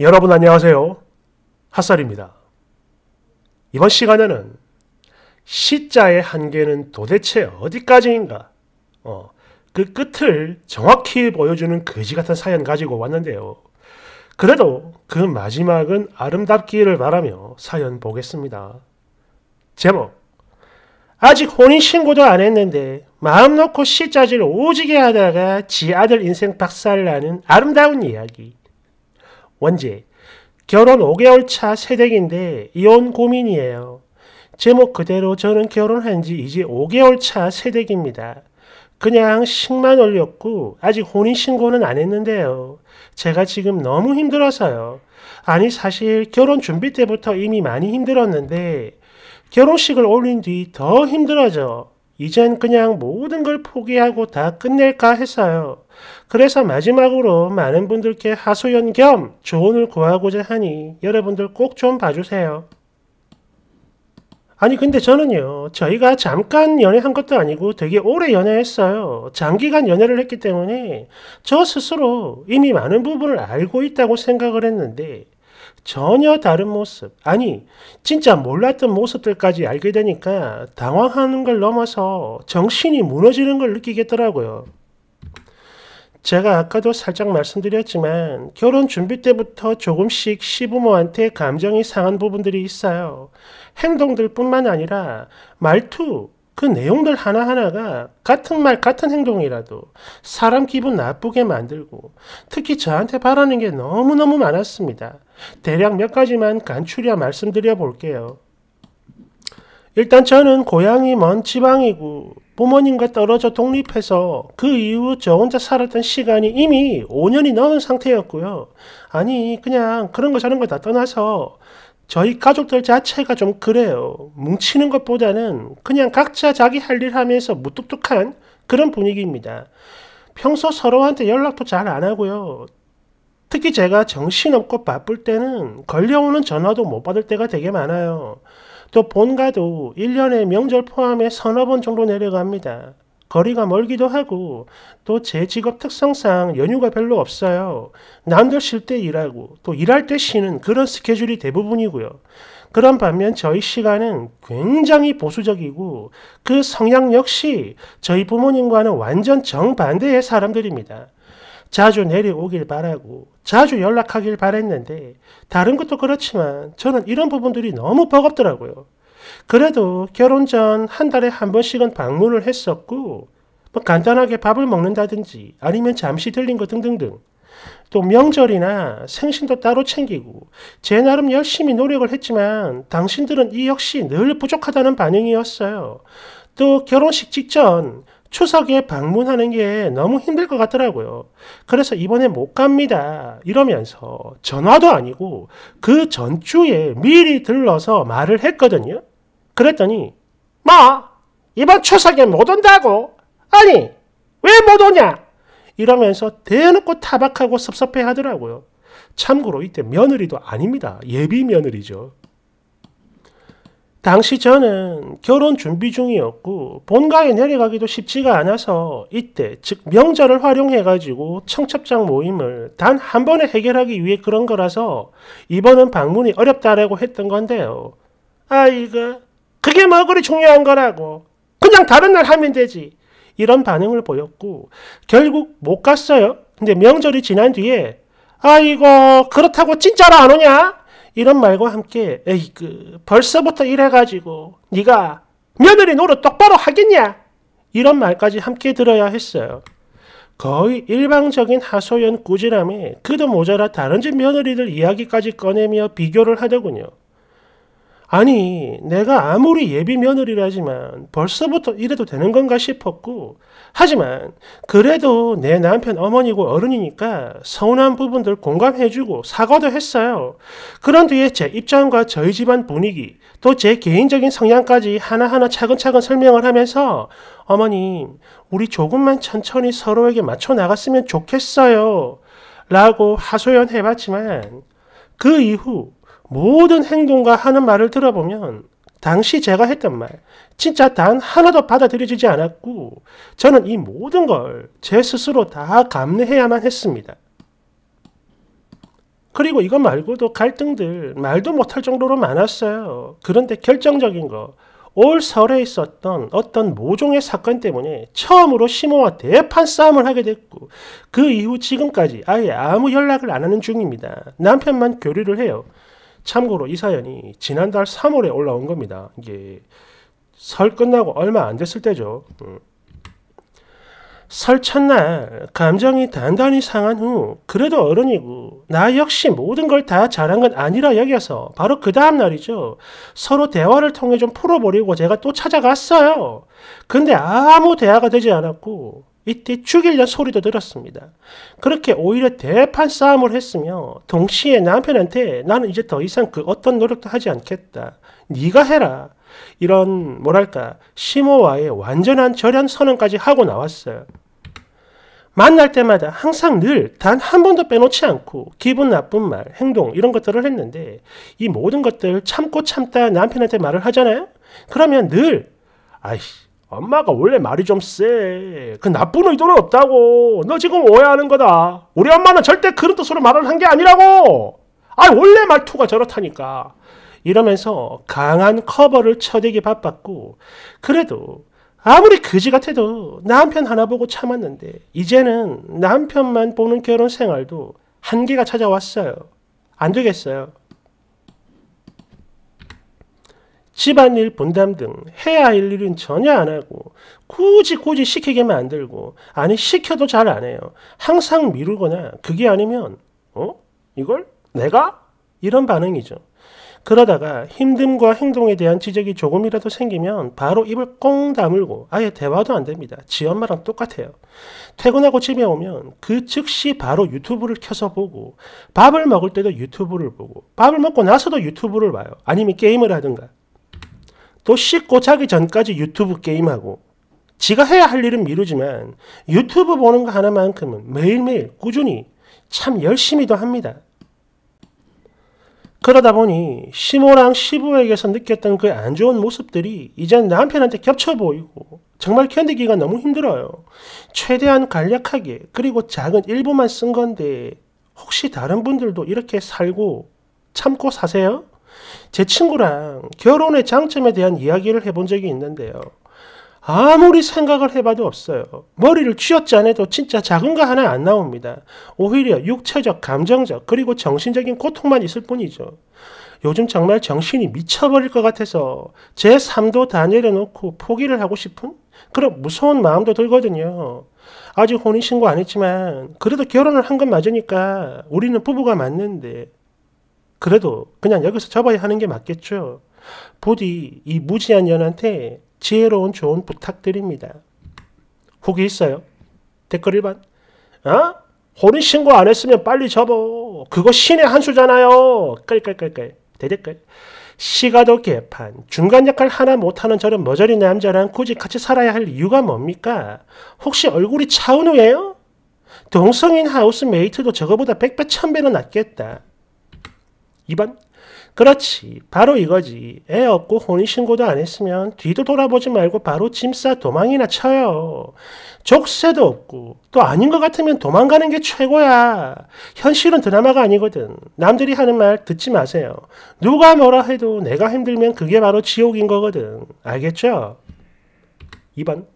여러분 안녕하세요. 핫살입니다. 이번 시간에는 시자의 한계는 도대체 어디까지인가? 어, 그 끝을 정확히 보여주는 거지 같은 사연 가지고 왔는데요. 그래도 그 마지막은 아름답기를 바라며 사연 보겠습니다. 제목 아직 혼인신고도 안 했는데 마음 놓고 시자질 오지게 하다가 지 아들 인생 박살나는 아름다운 이야기 원제 결혼 5개월 차 새댁인데 이혼 고민이에요. 제목 그대로 저는 결혼한 지 이제 5개월 차 새댁입니다. 그냥 식만 올렸고 아직 혼인신고는 안 했는데요. 제가 지금 너무 힘들어서요. 아니 사실 결혼 준비 때부터 이미 많이 힘들었는데 결혼식을 올린 뒤 더 힘들어져. 이젠 그냥 모든 걸 포기하고 다 끝낼까 해서요 그래서 마지막으로 많은 분들께 하소연 겸 조언을 구하고자 하니 여러분들 꼭 좀 봐주세요. 아니 근데 저는요 저희가 잠깐 연애한 것도 아니고 되게 오래 연애했어요 장기간 연애를 했기 때문에 저 스스로 이미 많은 부분을 알고 있다고 생각을 했는데 전혀 다른 모습, 아니, 진짜 몰랐던 모습들까지 알게 되니까 당황하는 걸 넘어서 정신이 무너지는 걸 느끼겠더라고요. 제가 아까도 살짝 말씀드렸지만 결혼 준비 때부터 조금씩 시부모한테 감정이 상한 부분들이 있어요. 행동들 뿐만 아니라 말투, 그 내용들 하나하나가 같은 말, 같은 행동이라도 사람 기분 나쁘게 만들고 특히 저한테 바라는 게 너무너무 많았습니다. 대략 몇 가지만 간추려 말씀드려 볼게요. 일단 저는 고향이 먼 지방이고 부모님과 떨어져 독립해서 그 이후 저 혼자 살았던 시간이 이미 5년이 넘은 상태였고요. 아니 그냥 그런 거 저런 거 다 떠나서 저희 가족들 자체가 좀 그래요. 뭉치는 것보다는 그냥 각자 자기 할 일 하면서 무뚝뚝한 그런 분위기입니다. 평소 서로한테 연락도 잘 안 하고요. 특히 제가 정신없고 바쁠 때는 걸려오는 전화도 못 받을 때가 되게 많아요. 또 본가도 1년에 명절 포함해 서너 번 정도 내려갑니다. 거리가 멀기도 하고 또 제 직업 특성상 연휴가 별로 없어요. 남들 쉴 때 일하고 또 일할 때 쉬는 그런 스케줄이 대부분이고요. 그런 반면 저희 시간은 굉장히 보수적이고 그 성향 역시 저희 부모님과는 완전 정반대의 사람들입니다. 자주 내려오길 바라고 자주 연락하길 바랬는데 다른 것도 그렇지만 저는 이런 부분들이 너무 버겁더라고요. 그래도 결혼 전 한 달에 한 번씩은 방문을 했었고 뭐 간단하게 밥을 먹는다든지 아니면 잠시 들린 거 등등등 또 명절이나 생신도 따로 챙기고 제 나름 열심히 노력을 했지만 당신들은 이 역시 늘 부족하다는 반응이었어요. 또 결혼식 직전 추석에 방문하는 게 너무 힘들 것 같더라고요. 그래서 이번에 못 갑니다. 이러면서 전화도 아니고 그 전주에 미리 들러서 말을 했거든요. 그랬더니 마 이번 추석에 못 온다고 아니 왜 못 오냐 이러면서 대놓고 타박하고 섭섭해 하더라고요. 참고로 이때 며느리도 아닙니다. 예비 며느리죠. 당시 저는 결혼 준비 중이었고 본가에 내려가기도 쉽지가 않아서 이때 즉 명절을 활용해가지고 청첩장 모임을 단 한 번에 해결하기 위해 그런 거라서 이번은 방문이 어렵다라고 했던 건데요. 아이가 그게 뭐 그리 중요한 거라고. 그냥 다른 날 하면 되지. 이런 반응을 보였고 결국 못 갔어요. 근데 명절이 지난 뒤에 아이거 그렇다고 진짜로 안 오냐? 이런 말과 함께 에이 그 벌써부터 이래가지고 네가 며느리 노릇 똑바로 하겠냐? 이런 말까지 함께 들어야 했어요. 거의 일방적인 하소연 꾸지람에 그도 모자라 다른 집 며느리들 이야기까지 꺼내며 비교를 하더군요. 아니 내가 아무리 예비 며느리라지만 벌써부터 이래도 되는 건가 싶었고 하지만 그래도 내 남편 어머니고 어른이니까 서운한 부분들 공감해주고 사과도 했어요. 그런 뒤에 제 입장과 저희 집안 분위기 또 제 개인적인 성향까지 하나하나 차근차근 설명을 하면서 어머님 우리 조금만 천천히 서로에게 맞춰 나갔으면 좋겠어요. 라고 하소연해봤지만 그 이후 모든 행동과 하는 말을 들어보면 당시 제가 했던 말, 진짜 단 하나도 받아들여지지 않았고, 저는 이 모든 걸 제 스스로 다 감내해야만 했습니다. 그리고 이거 말고도 갈등들 말도 못할 정도로 많았어요. 그런데 결정적인 거, 올 설에 있었던 어떤 모종의 사건 때문에 처음으로 심모와 대판 싸움을 하게 됐고, 그 이후 지금까지 아예 아무 연락을 안 하는 중입니다. 남편만 교류를 해요. 참고로 이 사연이 지난달 3월에 올라온 겁니다. 이게 설 끝나고 얼마 안 됐을 때죠. 음. 설 첫날 감정이 단단히 상한 후 그래도 어른이고 나 역시 모든 걸 다 잘한 건 아니라 여겨서 바로 그 다음 날이죠. 서로 대화를 통해 좀 풀어보려고 제가 또 찾아갔어요. 근데 아무 대화가 되지 않았고 이때 죽일려 소리도 들었습니다. 그렇게 오히려 대판 싸움을 했으며 동시에 남편한테 나는 이제 더 이상 그 어떤 노력도 하지 않겠다. 네가 해라. 이런 뭐랄까 심모와의 완전한 절연 선언까지 하고 나왔어요. 만날 때마다 항상 늘 단 한 번도 빼놓지 않고 기분 나쁜 말, 행동 이런 것들을 했는데 이 모든 것들 참고 참다 남편한테 말을 하잖아요. 그러면 늘 아이씨 엄마가 원래 말이 좀 쎄. 그 나쁜 의도는 없다고. 너 지금 오해하는 거다. 우리 엄마는 절대 그런 뜻으로 말을 한 게 아니라고. 아, 원래 말투가 저렇다니까. 이러면서 강한 커버를 쳐대기 바빴고, 그래도 아무리 그지 같아도 남편 하나 보고 참았는데, 이제는 남편만 보는 결혼 생활도 한계가 찾아왔어요. 안 되겠어요. 집안일 분담 등 해야 할 일은 전혀 안 하고 굳이 굳이 시키게만 안들고 아니 시켜도 잘 안 해요. 항상 미루거나 그게 아니면 어? 이걸? 내가? 이런 반응이죠. 그러다가 힘듦과 행동에 대한 지적이 조금이라도 생기면 바로 입을 꽁 다물고 아예 대화도 안 됩니다. 지 엄마랑 똑같아요. 퇴근하고 집에 오면 그 즉시 바로 유튜브를 켜서 보고 밥을 먹을 때도 유튜브를 보고 밥을 먹고 나서도 유튜브를 봐요. 아니면 게임을 하든가. 또 씻고 자기 전까지 유튜브 게임하고 지가 해야 할 일은 미루지만 유튜브 보는 거 하나만큼은 매일매일 꾸준히 참 열심히도 합니다. 그러다 보니 시모랑 시부에게서 느꼈던 그 안 좋은 모습들이 이젠 남편한테 겹쳐 보이고 정말 견디기가 너무 힘들어요. 최대한 간략하게 그리고 작은 일부만 쓴 건데 혹시 다른 분들도 이렇게 살고 참고 사세요? 제 친구랑 결혼의 장점에 대한 이야기를 해본 적이 있는데요. 아무리 생각을 해봐도 없어요. 머리를 쥐었지 않아도 진짜 작은 거 하나 안 나옵니다. 오히려 육체적, 감정적, 그리고 정신적인 고통만 있을 뿐이죠. 요즘 정말 정신이 미쳐버릴 것 같아서 제 삶도 다 내려놓고 포기를 하고 싶은 그런 무서운 마음도 들거든요. 아직 혼인신고 안 했지만 그래도 결혼을 한 건 맞으니까 우리는 부부가 맞는데 그래도 그냥 여기서 접어야 하는 게 맞겠죠. 부디 이 무지한 년한테 지혜로운 조언 부탁드립니다. 후기 있어요? 댓글 1번. 어? 혼인 신고 안 했으면 빨리 접어. 그거 신의 한 수잖아요. 깔깔깔깔. 대댓글. 시가도 개판, 중간 역할 하나 못하는 저런 머저리 남자랑 굳이 같이 살아야 할 이유가 뭡니까? 혹시 얼굴이 차은우예요? 동성인 하우스메이트도 저거보다 백배 천배는 낫겠다. 2번. 그렇지. 바로 이거지. 애 없고 혼인신고도 안 했으면 뒤도 돌아보지 말고 바로 짐 싸 도망이나 쳐요. 족쇄도 없고 또 아닌 것 같으면 도망가는 게 최고야. 현실은 드라마가 아니거든. 남들이 하는 말 듣지 마세요. 누가 뭐라 해도 내가 힘들면 그게 바로 지옥인 거거든. 알겠죠? 2번.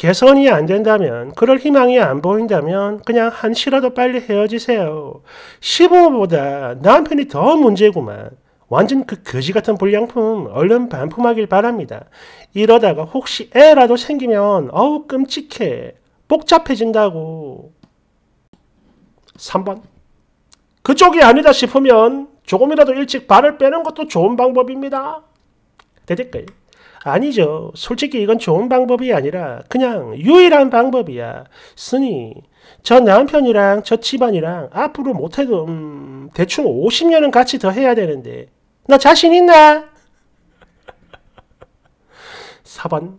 개선이 안 된다면, 그럴 희망이 안 보인다면, 그냥 한시라도 빨리 헤어지세요. 시부모보다 남편이 더 문제구만. 완전 그 거지 같은 불량품 얼른 반품하길 바랍니다. 이러다가 혹시 애라도 생기면 어우 끔찍해. 복잡해진다고. 3번. 그쪽이 아니다 싶으면 조금이라도 일찍 발을 빼는 것도 좋은 방법입니다. 대댓글. 아니죠. 솔직히 이건 좋은 방법이 아니라 그냥 유일한 방법이야. 쓰니 저 남편이랑 저 집안이랑 앞으로 못해도 음, 대충 50년은 같이 더 해야 되는데 나 자신 있나? 4번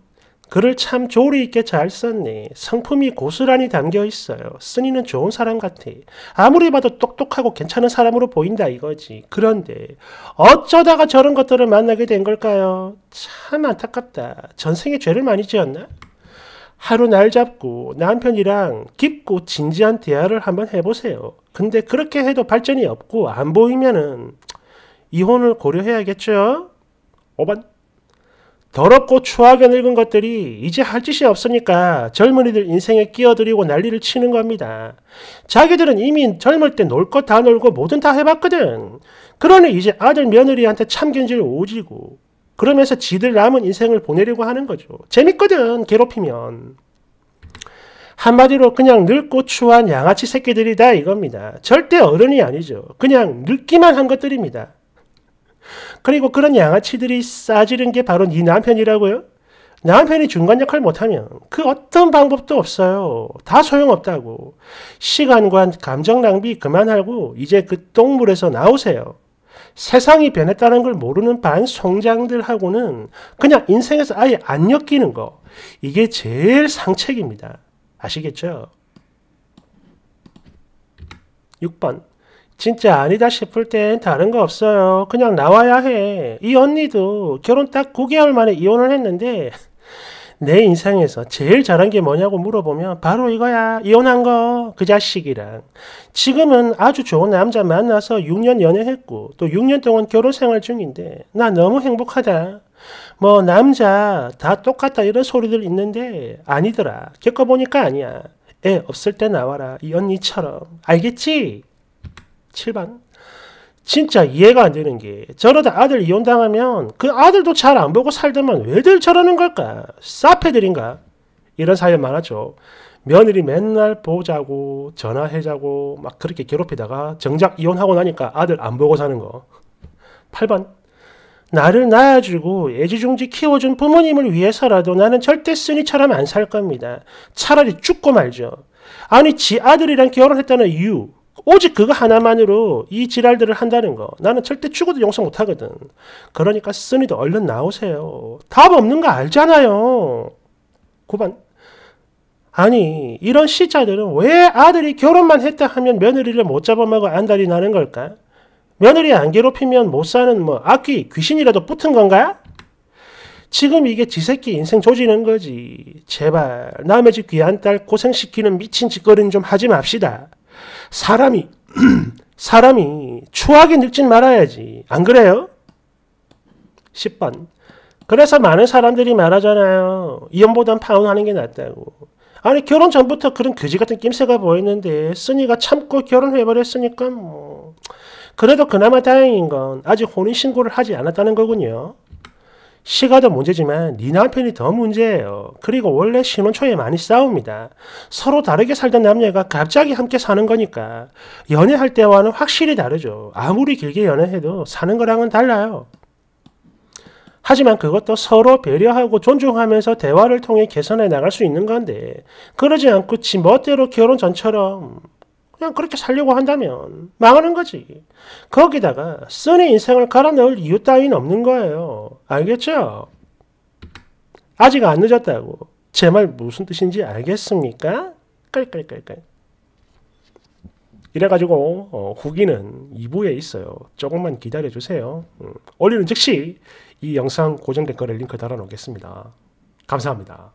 글을 참 조리 있게 잘 썼네. 성품이 고스란히 담겨 있어요. 쓰니는 좋은 사람 같아. 아무리 봐도 똑똑하고 괜찮은 사람으로 보인다 이거지. 그런데 어쩌다가 저런 것들을 만나게 된 걸까요? 참 안타깝다. 전생에 죄를 많이 지었나? 하루 날 잡고 남편이랑 깊고 진지한 대화를 한번 해보세요. 근데 그렇게 해도 발전이 없고 안 보이면은 이혼을 고려해야겠죠? 5번. 더럽고 추하게 늙은 것들이 이제 할 짓이 없으니까 젊은이들 인생에 끼어들이고 난리를 치는 겁니다. 자기들은 이미 젊을 때 놀 것 다 놀고 뭐든 다 해봤거든. 그러니 이제 아들 며느리한테 참견질 오지고 그러면서 지들 남은 인생을 보내려고 하는 거죠. 재밌거든 괴롭히면. 한마디로 그냥 늙고 추한 양아치 새끼들이다 이겁니다. 절대 어른이 아니죠. 그냥 늙기만 한 것들입니다. 그리고 그런 양아치들이 싸지른 게 바로 네 남편이라고요? 남편이 중간 역할 못하면 그 어떤 방법도 없어요. 다 소용없다고. 시간과 감정 낭비 그만하고 이제 그 똥물에서 나오세요. 세상이 변했다는 걸 모르는 반성장들하고는 그냥 인생에서 아예 안 엮이는 거. 이게 제일 상책입니다. 아시겠죠? 6번. 진짜 아니다 싶을 땐 다른 거 없어요. 그냥 나와야 해. 이 언니도 결혼 딱 9개월 만에 이혼을 했는데 내 인생에서 제일 잘한 게 뭐냐고 물어보면 바로 이거야. 이혼한 거. 그 자식이랑. 지금은 아주 좋은 남자 만나서 6년 연애했고 또 6년 동안 결혼 생활 중인데 나 너무 행복하다. 뭐 남자 다 똑같다 이런 소리들 있는데 아니더라. 겪어보니까 아니야. 애 없을 때 나와라. 이 언니처럼. 알겠지? 7반? 진짜 이해가 안 되는 게 저러다 아들 이혼당하면 그 아들도 잘 안 보고 살더만 왜들 저러는 걸까? 사패들인가? 이런 사연 많았죠. 며느리 맨날 보자고 전화해자고 막 그렇게 괴롭히다가 정작 이혼하고 나니까 아들 안 보고 사는 거. 8번 나를 낳아주고 애지중지 키워준 부모님을 위해서라도 나는 절대 쓰니처럼 안 살 겁니다. 차라리 죽고 말죠. 아니 지 아들이랑 결혼했다는 이유 오직 그거 하나만으로 이 지랄들을 한다는 거. 나는 절대 죽어도 용서 못 하거든. 그러니까 쓰니도 얼른 나오세요. 답 없는 거 알잖아요. 9번. 아니, 이런 시자들은 왜 아들이 결혼만 했다 하면 며느리를 못 잡아먹어 안달이 나는 걸까? 며느리 안 괴롭히면 못 사는 뭐 악귀, 귀신이라도 붙은 건가? 지금 이게 지새끼 인생 조지는 거지. 제발 남의 집 귀한 딸 고생시키는 미친 짓거리는 좀 하지 맙시다. 사람이 사람이 추하게 늙진 말아야지. 안 그래요? 10번. 그래서 많은 사람들이 말하잖아요. 이혼보단 파혼하는 게 낫다고. 아니 결혼 전부터 그런 거지 같은 낌새가 보였는데 쓰니가 참고 결혼해버렸으니까 뭐 그래도 그나마 다행인 건 아직 혼인신고를 하지 않았다는 거군요. 시가 도 문제지만 네 남편이 더 문제예요. 그리고 원래 신혼 초에 많이 싸웁니다. 서로 다르게 살던 남녀가 갑자기 함께 사는 거니까 연애할 때와는 확실히 다르죠. 아무리 길게 연애해도 사는 거랑은 달라요. 하지만 그것도 서로 배려하고 존중하면서 대화를 통해 개선해 나갈 수 있는 건데 그러지 않고 지 멋대로 결혼 전처럼 그냥 그렇게 살려고 한다면 망하는 거지. 거기다가 쓴의 인생을 갈아 넣을 이유 따윈 없는 거예요. 알겠죠? 아직 안 늦었다고. 제 말 무슨 뜻인지 알겠습니까? 깔깔깔깔. 이래가지고 어, 후기는 2부에 있어요. 조금만 기다려주세요. 음. 올리는 즉시 이 영상 고정 댓글에 링크 달아놓겠습니다. 감사합니다.